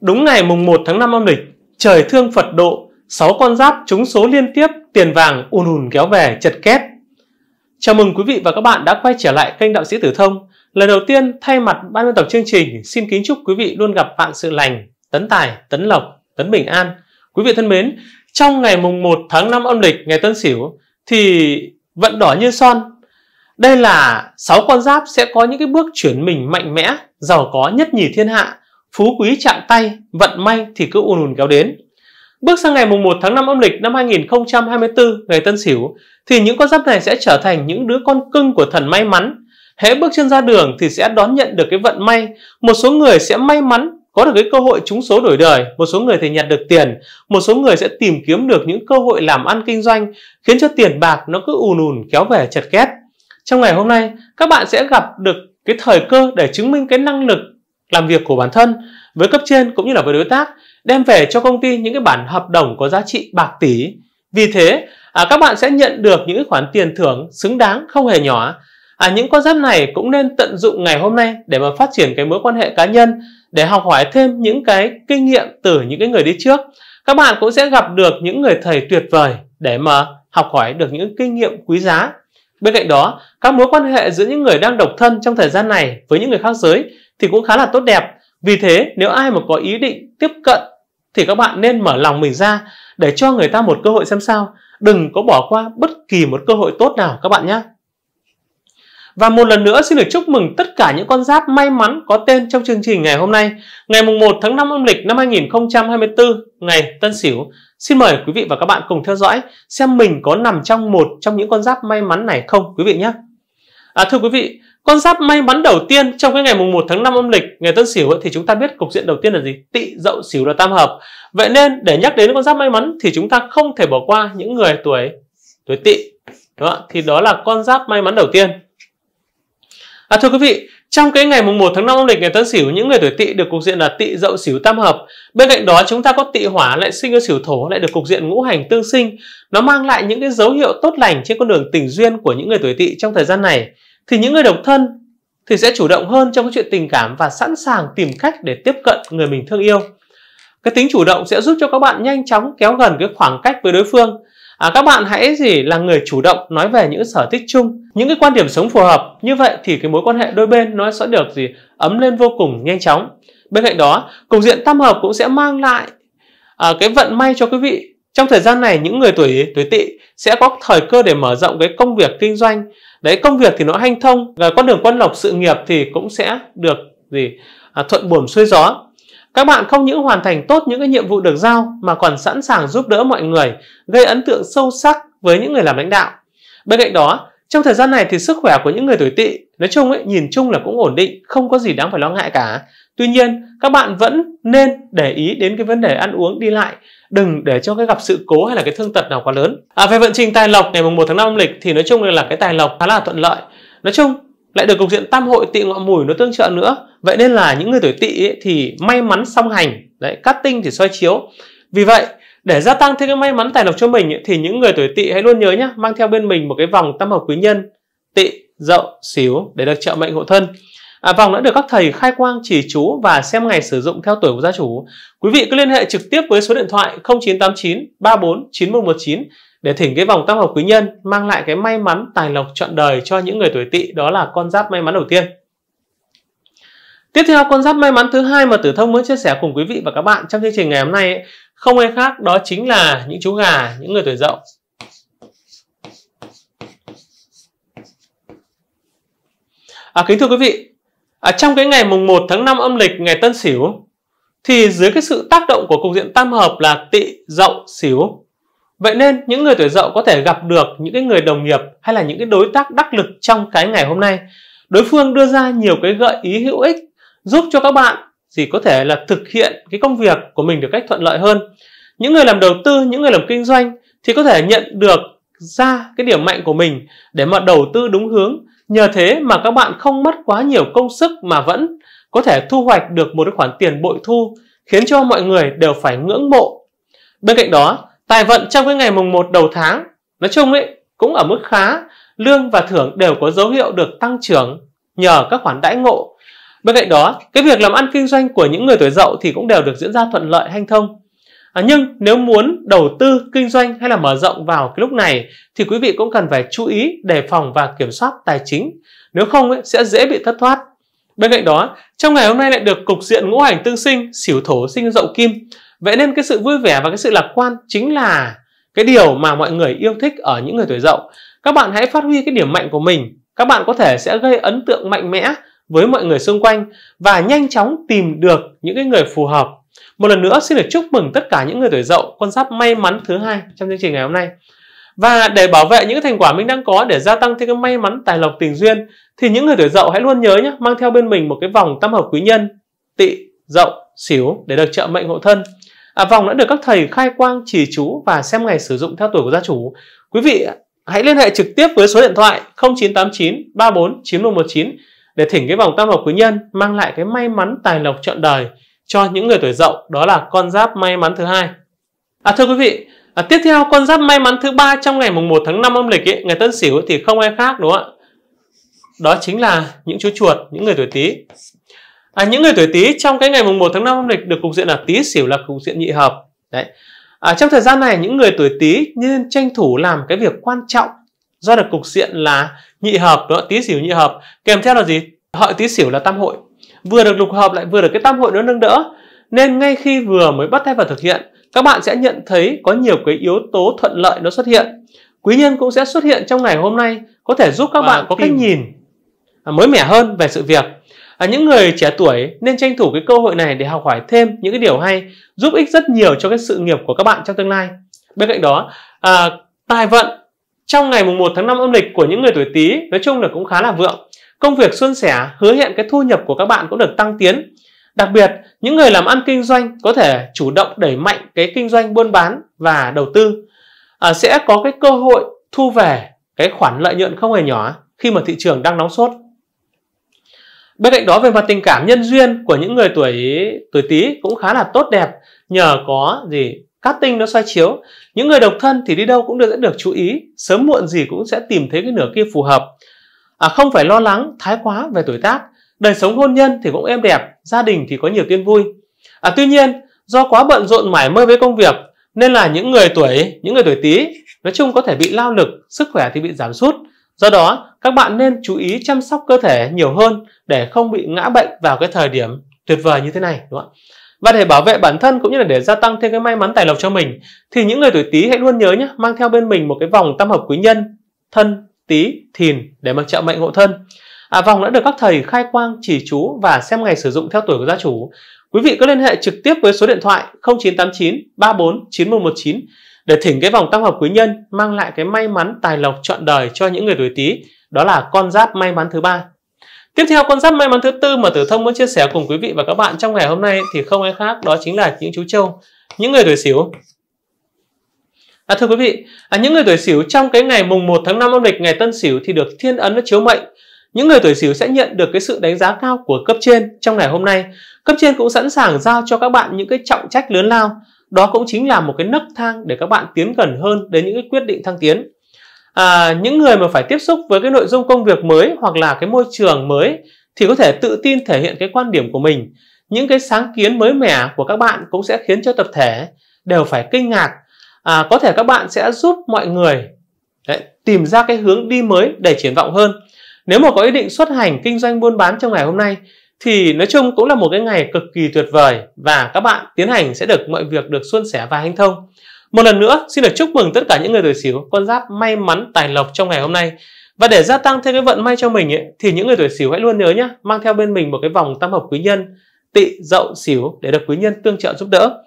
đúng ngày mùng 1 tháng 5 âm lịch, trời thương Phật độ, sáu con giáp trúng số liên tiếp, tiền vàng ùn ùn kéo về chật két. Chào mừng quý vị và các bạn đã quay trở lại kênh Đạo sĩ Tử Thông. Lần đầu tiên, thay mặt ban biên tập chương trình, xin kính chúc quý vị luôn gặp vạn sự lành, tấn tài, tấn lộc, tấn bình an. Quý vị thân mến, trong ngày mùng 1 tháng 5 âm lịch ngày Tân Sửu thì vận đỏ như son. Đây là sáu con giáp sẽ có những cái bước chuyển mình mạnh mẽ, giàu có nhất nhì thiên hạ phú quý chạm tay, vận may thì cứ ùn ùn kéo đến. Bước sang ngày mùng 1 tháng 5 âm lịch năm 2024, ngày Tân Sửu, thì những con giáp này sẽ trở thành những đứa con cưng của thần may mắn. Hễ bước chân ra đường thì sẽ đón nhận được cái vận may, một số người sẽ may mắn có được cái cơ hội trúng số đổi đời, một số người thì nhặt được tiền, một số người sẽ tìm kiếm được những cơ hội làm ăn kinh doanh, khiến cho tiền bạc nó cứ ùn ùn kéo về chật két. Trong ngày hôm nay, các bạn sẽ gặp được cái thời cơ để chứng minh cái năng lực làm việc của bản thân với cấp trên cũng như là với đối tác đem về cho công ty những cái bản hợp đồng có giá trị bạc tỷ. Vì thế, à, các bạn sẽ nhận được những khoản tiền thưởng xứng đáng không hề nhỏ. À, những con giáp này cũng nên tận dụng ngày hôm nay để mà phát triển cái mối quan hệ cá nhân, để học hỏi thêm những cái kinh nghiệm từ những cái người đi trước. Các bạn cũng sẽ gặp được những người thầy tuyệt vời để mà học hỏi được những kinh nghiệm quý giá. Bên cạnh đó, các mối quan hệ giữa những người đang độc thân trong thời gian này với những người khác giới thì cũng khá là tốt đẹp. Vì thế nếu ai mà có ý định tiếp cận thì các bạn nên mở lòng mình ra để cho người ta một cơ hội xem sao. Đừng có bỏ qua bất kỳ một cơ hội tốt nào các bạn nhé. Và một lần nữa xin được chúc mừng tất cả những con giáp may mắn có tên trong chương trình ngày hôm nay, ngày mùng 1 tháng 5 âm lịch năm 2024, ngày Tân Sửu. Xin mời quý vị và các bạn cùng theo dõi xem mình có nằm trong một trong những con giáp may mắn này không quý vị nhé. À, thưa quý vị, con giáp may mắn đầu tiên trong cái ngày mùng 1 tháng 5 âm lịch ngày Tân Sửu thì chúng ta biết cục diện đầu tiên là gì? Tị Dậu Sửu là tam hợp. Vậy nên để nhắc đến con giáp may mắn thì chúng ta không thể bỏ qua những người tuổi tuổi tị Đúng không? Thì đó là con giáp may mắn đầu tiên. À, thưa quý vị, trong cái ngày mùng 1 tháng 5 âm lịch ngày Tân Sửu, những người tuổi tị được cục diện là tị Dậu Sửu tam hợp. Bên cạnh đó chúng ta có tị Hỏa lại sinh ở Sửu Thổ lại được cục diện ngũ hành tương sinh. Nó mang lại những cái dấu hiệu tốt lành trên con đường tình duyên của những người tuổi tị trong thời gian này thì những người độc thân thì sẽ chủ động hơn trong cái chuyện tình cảm và sẵn sàng tìm cách để tiếp cận người mình thương yêu. Cái tính chủ động sẽ giúp cho các bạn nhanh chóng kéo gần cái khoảng cách với đối phương. À, các bạn hãy gì là người chủ động nói về những sở thích chung, những cái quan điểm sống phù hợp. Như vậy thì cái mối quan hệ đôi bên nó sẽ được gì ấm lên vô cùng nhanh chóng. Bên cạnh đó, cục diện tam hợp cũng sẽ mang lại à, cái vận may cho quý vị trong thời gian này những người tuổi tuổi tỵ sẽ có thời cơ để mở rộng cái công việc kinh doanh. Đấy công việc thì nó hanh thông và con đường quan lộc sự nghiệp thì cũng sẽ được gì à, thuận buồm xuôi gió. Các bạn không những hoàn thành tốt những cái nhiệm vụ được giao mà còn sẵn sàng giúp đỡ mọi người, gây ấn tượng sâu sắc với những người làm lãnh đạo. Bên cạnh đó, trong thời gian này thì sức khỏe của những người tuổi tỵ nói chung ấy, nhìn chung là cũng ổn định, không có gì đáng phải lo ngại cả. Tuy nhiên, các bạn vẫn nên để ý đến cái vấn đề ăn uống đi lại đừng để cho cái gặp sự cố hay là cái thương tật nào quá lớn à, về vận trình tài lộc ngày mùng 1 tháng 5 âm lịch thì nói chung là cái tài lộc khá là thuận lợi nói chung lại được cục diện tam hội tị ngọ mùi nó tương trợ nữa vậy nên là những người tuổi tị ấy, thì may mắn song hành đấy cát tinh thì soi chiếu vì vậy để gia tăng thêm cái may mắn tài lộc cho mình ấy, thì những người tuổi tị hãy luôn nhớ nhé mang theo bên mình một cái vòng tam hợp quý nhân tị dậu xíu để được trợ mệnh hộ thân À, vòng đã được các thầy khai quang chỉ chú và xem ngày sử dụng theo tuổi của gia chủ. Quý vị cứ liên hệ trực tiếp với số điện thoại 0989 34 9119 để thỉnh cái vòng tam hợp quý nhân mang lại cái may mắn tài lộc trọn đời cho những người tuổi tỵ đó là con giáp may mắn đầu tiên. Tiếp theo con giáp may mắn thứ hai mà Tử Thông muốn chia sẻ cùng quý vị và các bạn trong chương trình ngày hôm nay ấy, không ai khác đó chính là những chú gà, những người tuổi dậu. À, kính thưa quý vị, à, trong cái ngày mùng 1 tháng 5 âm lịch ngày Tân Sửu thì dưới cái sự tác động của cục diện tam hợp là Tị Dậu, Sửu. Vậy nên những người tuổi Dậu có thể gặp được những cái người đồng nghiệp hay là những cái đối tác đắc lực trong cái ngày hôm nay. Đối phương đưa ra nhiều cái gợi ý hữu ích giúp cho các bạn thì có thể là thực hiện cái công việc của mình được cách thuận lợi hơn. Những người làm đầu tư, những người làm kinh doanh thì có thể nhận được ra cái điểm mạnh của mình để mà đầu tư đúng hướng Nhờ thế mà các bạn không mất quá nhiều công sức mà vẫn có thể thu hoạch được một khoản tiền bội thu khiến cho mọi người đều phải ngưỡng mộ. Bên cạnh đó, tài vận trong cái ngày mùng 1 đầu tháng nói chung ấy cũng ở mức khá, lương và thưởng đều có dấu hiệu được tăng trưởng nhờ các khoản đãi ngộ. Bên cạnh đó, cái việc làm ăn kinh doanh của những người tuổi dậu thì cũng đều được diễn ra thuận lợi hanh thông. À, nhưng nếu muốn đầu tư, kinh doanh hay là mở rộng vào cái lúc này thì quý vị cũng cần phải chú ý đề phòng và kiểm soát tài chính. Nếu không ấy, sẽ dễ bị thất thoát. Bên cạnh đó, trong ngày hôm nay lại được cục diện ngũ hành tương sinh, xỉu thổ sinh dậu kim. Vậy nên cái sự vui vẻ và cái sự lạc quan chính là cái điều mà mọi người yêu thích ở những người tuổi dậu. Các bạn hãy phát huy cái điểm mạnh của mình. Các bạn có thể sẽ gây ấn tượng mạnh mẽ với mọi người xung quanh và nhanh chóng tìm được những cái người phù hợp một lần nữa xin được chúc mừng tất cả những người tuổi dậu con giáp may mắn thứ hai trong chương trình ngày hôm nay. Và để bảo vệ những thành quả mình đang có để gia tăng thêm cái may mắn tài lộc tình duyên thì những người tuổi dậu hãy luôn nhớ nhé, mang theo bên mình một cái vòng tam hợp quý nhân, tị, dậu, xíu để được trợ mệnh hộ thân. À, vòng đã được các thầy khai quang chỉ chú và xem ngày sử dụng theo tuổi của gia chủ. Quý vị hãy liên hệ trực tiếp với số điện thoại 0989 34 9119 để thỉnh cái vòng tam hợp quý nhân mang lại cái may mắn tài lộc trọn đời cho những người tuổi dậu đó là con giáp may mắn thứ hai à thưa quý vị à, tiếp theo con giáp may mắn thứ ba trong ngày mùng 1 tháng 5 âm lịch ấy, ngày tân sửu thì không ai khác đúng không ạ đó chính là những chú chuột những người tuổi tý à, những người tuổi tý trong cái ngày mùng 1 tháng 5 âm lịch được cục diện là tý sửu là cục diện nhị hợp đấy à, trong thời gian này những người tuổi tý nên tranh thủ làm cái việc quan trọng do được cục diện là nhị hợp đó tý sửu nhị hợp kèm theo là gì hợi tý sửu là tam hội vừa được lục hợp lại vừa được cái tam hội nó nâng đỡ nên ngay khi vừa mới bắt tay vào thực hiện các bạn sẽ nhận thấy có nhiều cái yếu tố thuận lợi nó xuất hiện quý nhân cũng sẽ xuất hiện trong ngày hôm nay có thể giúp các bạn có tìm. cách nhìn mới mẻ hơn về sự việc à, những người trẻ tuổi nên tranh thủ cái cơ hội này để học hỏi thêm những cái điều hay giúp ích rất nhiều cho cái sự nghiệp của các bạn trong tương lai bên cạnh đó à, tài vận trong ngày mùng 1 tháng 5 âm lịch của những người tuổi Tý nói chung là cũng khá là vượng Công việc xuân sẻ hứa hẹn cái thu nhập của các bạn cũng được tăng tiến. Đặc biệt, những người làm ăn kinh doanh có thể chủ động đẩy mạnh cái kinh doanh buôn bán và đầu tư. À, sẽ có cái cơ hội thu về cái khoản lợi nhuận không hề nhỏ khi mà thị trường đang nóng sốt. Bên cạnh đó về mặt tình cảm nhân duyên của những người tuổi tuổi Tý cũng khá là tốt đẹp nhờ có gì cát tinh nó soi chiếu. Những người độc thân thì đi đâu cũng được sẽ được chú ý, sớm muộn gì cũng sẽ tìm thấy cái nửa kia phù hợp à, không phải lo lắng thái quá về tuổi tác đời sống hôn nhân thì cũng êm đẹp gia đình thì có nhiều tin vui à, tuy nhiên do quá bận rộn mải mê với công việc nên là những người tuổi những người tuổi tý nói chung có thể bị lao lực sức khỏe thì bị giảm sút do đó các bạn nên chú ý chăm sóc cơ thể nhiều hơn để không bị ngã bệnh vào cái thời điểm tuyệt vời như thế này đúng không và để bảo vệ bản thân cũng như là để gia tăng thêm cái may mắn tài lộc cho mình thì những người tuổi tý hãy luôn nhớ nhé mang theo bên mình một cái vòng tam hợp quý nhân thân Tý, Thìn để mà trợ mệnh hộ thân. À, vòng đã được các thầy khai quang chỉ chú và xem ngày sử dụng theo tuổi của gia chủ. Quý vị có liên hệ trực tiếp với số điện thoại 0989 34 9119 để thỉnh cái vòng tăng hợp quý nhân mang lại cái may mắn tài lộc trọn đời cho những người tuổi Tý, đó là con giáp may mắn thứ ba. Tiếp theo con giáp may mắn thứ tư mà Tử Thông muốn chia sẻ cùng quý vị và các bạn trong ngày hôm nay thì không ai khác đó chính là những chú trâu, những người tuổi xỉu. À, thưa quý vị, à, những người tuổi Sửu trong cái ngày mùng 1 tháng 5 âm lịch ngày Tân Sửu thì được thiên ấn nó chiếu mệnh. Những người tuổi Sửu sẽ nhận được cái sự đánh giá cao của cấp trên trong ngày hôm nay. Cấp trên cũng sẵn sàng giao cho các bạn những cái trọng trách lớn lao. Đó cũng chính là một cái nấc thang để các bạn tiến gần hơn đến những cái quyết định thăng tiến. À, những người mà phải tiếp xúc với cái nội dung công việc mới hoặc là cái môi trường mới thì có thể tự tin thể hiện cái quan điểm của mình. Những cái sáng kiến mới mẻ của các bạn cũng sẽ khiến cho tập thể đều phải kinh ngạc à, có thể các bạn sẽ giúp mọi người đấy, tìm ra cái hướng đi mới để triển vọng hơn nếu mà có ý định xuất hành kinh doanh buôn bán trong ngày hôm nay thì nói chung cũng là một cái ngày cực kỳ tuyệt vời và các bạn tiến hành sẽ được mọi việc được suôn sẻ và hanh thông một lần nữa xin được chúc mừng tất cả những người tuổi sửu con giáp may mắn tài lộc trong ngày hôm nay và để gia tăng thêm cái vận may cho mình ấy, thì những người tuổi sửu hãy luôn nhớ nhé mang theo bên mình một cái vòng tam hợp quý nhân tị dậu sửu để được quý nhân tương trợ giúp đỡ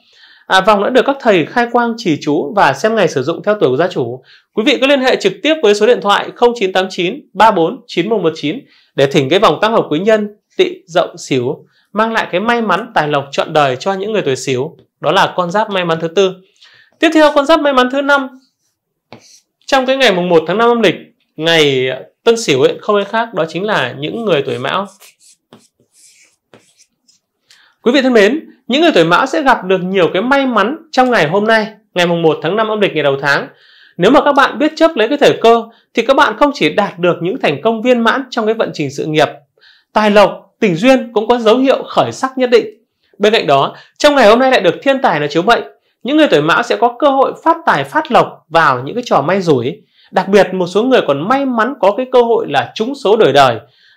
À, vòng đã được các thầy khai quang chỉ chú và xem ngày sử dụng theo tuổi của gia chủ. Quý vị cứ liên hệ trực tiếp với số điện thoại 0989 34 9119 để thỉnh cái vòng tăng hợp quý nhân tị rộng xíu mang lại cái may mắn tài lộc trọn đời cho những người tuổi xíu. Đó là con giáp may mắn thứ tư. Tiếp theo con giáp may mắn thứ năm trong cái ngày mùng 1 tháng 5 âm lịch ngày Tân Sửu ấy không ai khác đó chính là những người tuổi Mão. Quý vị thân mến, những người tuổi mão sẽ gặp được nhiều cái may mắn trong ngày hôm nay, ngày mùng 1 tháng 5 âm lịch ngày đầu tháng. Nếu mà các bạn biết chấp lấy cái thời cơ thì các bạn không chỉ đạt được những thành công viên mãn trong cái vận trình sự nghiệp, tài lộc, tình duyên cũng có dấu hiệu khởi sắc nhất định. Bên cạnh đó, trong ngày hôm nay lại được thiên tài là chiếu mệnh, những người tuổi mão sẽ có cơ hội phát tài phát lộc vào những cái trò may rủi. Đặc biệt một số người còn may mắn có cái cơ hội là trúng số đời đời.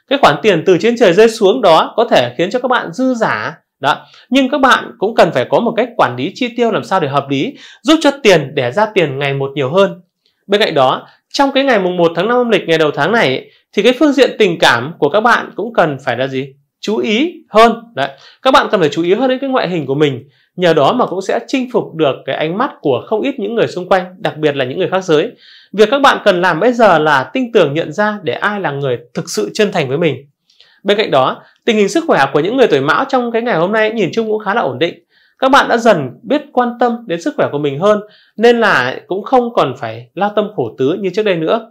Cái khoản tiền từ trên trời rơi xuống đó có thể khiến cho các bạn dư giả đó nhưng các bạn cũng cần phải có một cách quản lý chi tiêu làm sao để hợp lý giúp cho tiền để ra tiền ngày một nhiều hơn bên cạnh đó trong cái ngày mùng 1 tháng 5 âm lịch ngày đầu tháng này thì cái phương diện tình cảm của các bạn cũng cần phải là gì chú ý hơn đấy các bạn cần phải chú ý hơn đến cái ngoại hình của mình nhờ đó mà cũng sẽ chinh phục được cái ánh mắt của không ít những người xung quanh đặc biệt là những người khác giới việc các bạn cần làm bây giờ là tin tưởng nhận ra để ai là người thực sự chân thành với mình Bên cạnh đó, tình hình sức khỏe của những người tuổi mão trong cái ngày hôm nay nhìn chung cũng khá là ổn định. Các bạn đã dần biết quan tâm đến sức khỏe của mình hơn nên là cũng không còn phải lao tâm khổ tứ như trước đây nữa.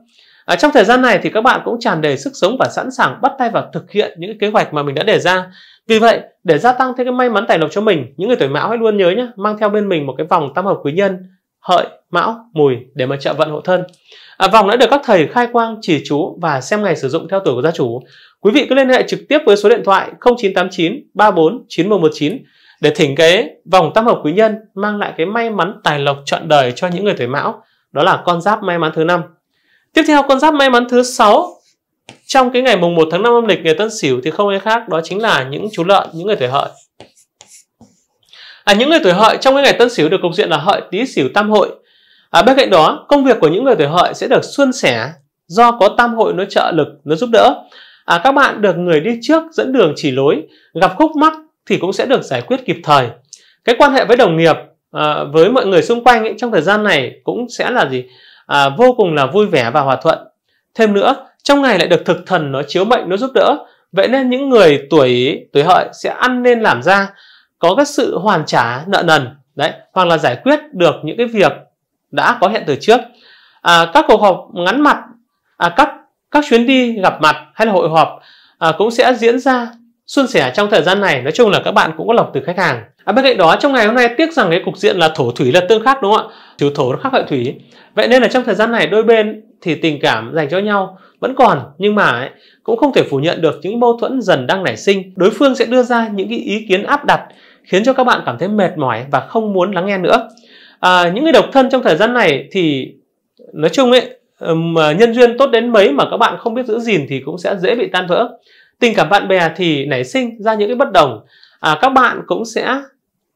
À, trong thời gian này thì các bạn cũng tràn đầy sức sống và sẵn sàng bắt tay vào thực hiện những kế hoạch mà mình đã đề ra. Vì vậy, để gia tăng thêm cái may mắn tài lộc cho mình, những người tuổi mão hãy luôn nhớ nhé, mang theo bên mình một cái vòng tam hợp quý nhân, hợi, mão, mùi để mà trợ vận hộ thân. À, vòng đã được các thầy khai quang chỉ chú và xem ngày sử dụng theo tuổi của gia chủ. Quý vị cứ liên hệ trực tiếp với số điện thoại 0989 34 9119 để thỉnh cái vòng tam hợp quý nhân mang lại cái may mắn tài lộc trọn đời cho những người tuổi mão. Đó là con giáp may mắn thứ năm. Tiếp theo con giáp may mắn thứ sáu trong cái ngày mùng 1 tháng 5 âm lịch ngày Tân Sửu thì không ai khác đó chính là những chú lợn, những người tuổi hợi. À, những người tuổi hợi trong cái ngày Tân Sửu được cục diện là hợi tý sửu tam hội À, bên cạnh đó, công việc của những người tuổi hợi sẽ được xuân sẻ do có tam hội nó trợ lực, nó giúp đỡ. À, các bạn được người đi trước dẫn đường chỉ lối, gặp khúc mắc thì cũng sẽ được giải quyết kịp thời. Cái quan hệ với đồng nghiệp, à, với mọi người xung quanh ấy, trong thời gian này cũng sẽ là gì? À, vô cùng là vui vẻ và hòa thuận. Thêm nữa, trong ngày lại được thực thần nó chiếu mệnh nó giúp đỡ. Vậy nên những người tuổi tuổi hợi sẽ ăn nên làm ra có cái sự hoàn trả nợ nần đấy hoặc là giải quyết được những cái việc đã có hẹn từ trước à, các cuộc họp ngắn mặt à, các các chuyến đi gặp mặt hay là hội họp à, cũng sẽ diễn ra suôn sẻ trong thời gian này nói chung là các bạn cũng có lọc từ khách hàng à, bên cạnh đó trong ngày hôm nay tiếc rằng cái cục diện là thổ thủy là tương khắc đúng không ạ chủ thổ nó khác hợi thủy vậy nên là trong thời gian này đôi bên thì tình cảm dành cho nhau vẫn còn nhưng mà ấy, cũng không thể phủ nhận được những mâu thuẫn dần đang nảy sinh đối phương sẽ đưa ra những cái ý kiến áp đặt khiến cho các bạn cảm thấy mệt mỏi và không muốn lắng nghe nữa à, những người độc thân trong thời gian này thì nói chung ấy mà nhân duyên tốt đến mấy mà các bạn không biết giữ gìn thì cũng sẽ dễ bị tan vỡ tình cảm bạn bè thì nảy sinh ra những cái bất đồng à, các bạn cũng sẽ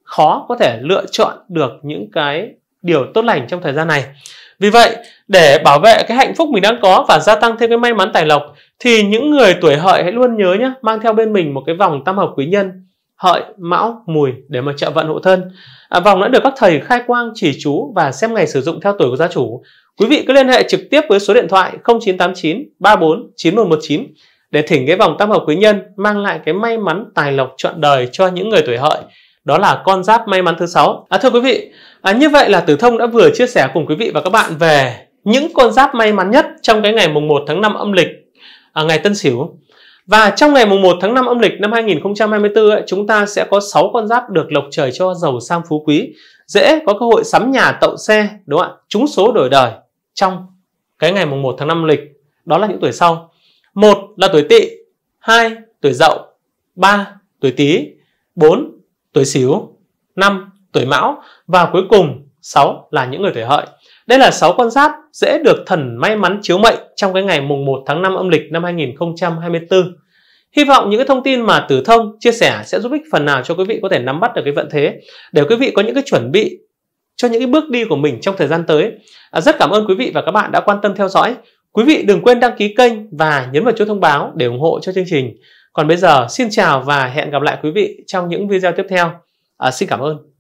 khó có thể lựa chọn được những cái điều tốt lành trong thời gian này vì vậy để bảo vệ cái hạnh phúc mình đang có và gia tăng thêm cái may mắn tài lộc thì những người tuổi hợi hãy luôn nhớ nhé mang theo bên mình một cái vòng tam hợp quý nhân hợi, mão, mùi để mà trợ vận hộ thân. À, vòng đã được các thầy khai quang chỉ chú và xem ngày sử dụng theo tuổi của gia chủ. Quý vị cứ liên hệ trực tiếp với số điện thoại 0989 34 9119 để thỉnh cái vòng tam hợp quý nhân mang lại cái may mắn tài lộc trọn đời cho những người tuổi hợi đó là con giáp may mắn thứ sáu à, thưa quý vị à, như vậy là tử thông đã vừa chia sẻ cùng quý vị và các bạn về những con giáp may mắn nhất trong cái ngày mùng 1 tháng 5 âm lịch à, ngày tân sửu và trong ngày mùng 1 tháng 5 âm lịch năm 2024 ấy, chúng ta sẽ có 6 con giáp được lộc trời cho giàu sang phú quý, dễ có cơ hội sắm nhà tậu xe, đúng không ạ? Trúng số đổi đời trong cái ngày mùng 1 tháng 5 lịch, đó là những tuổi sau. Một là tuổi Tỵ, hai tuổi Dậu, ba tuổi Tý, bốn tuổi Sửu, năm tuổi Mão và cuối cùng 6 là những người tuổi Hợi. Đây là 6 con giáp dễ được thần may mắn chiếu mệnh trong cái ngày mùng 1 tháng 5 âm lịch năm 2024. Hy vọng những cái thông tin mà Tử Thông chia sẻ sẽ giúp ích phần nào cho quý vị có thể nắm bắt được cái vận thế để quý vị có những cái chuẩn bị cho những cái bước đi của mình trong thời gian tới. À, rất cảm ơn quý vị và các bạn đã quan tâm theo dõi. Quý vị đừng quên đăng ký kênh và nhấn vào chuông thông báo để ủng hộ cho chương trình. Còn bây giờ xin chào và hẹn gặp lại quý vị trong những video tiếp theo. À, xin cảm ơn.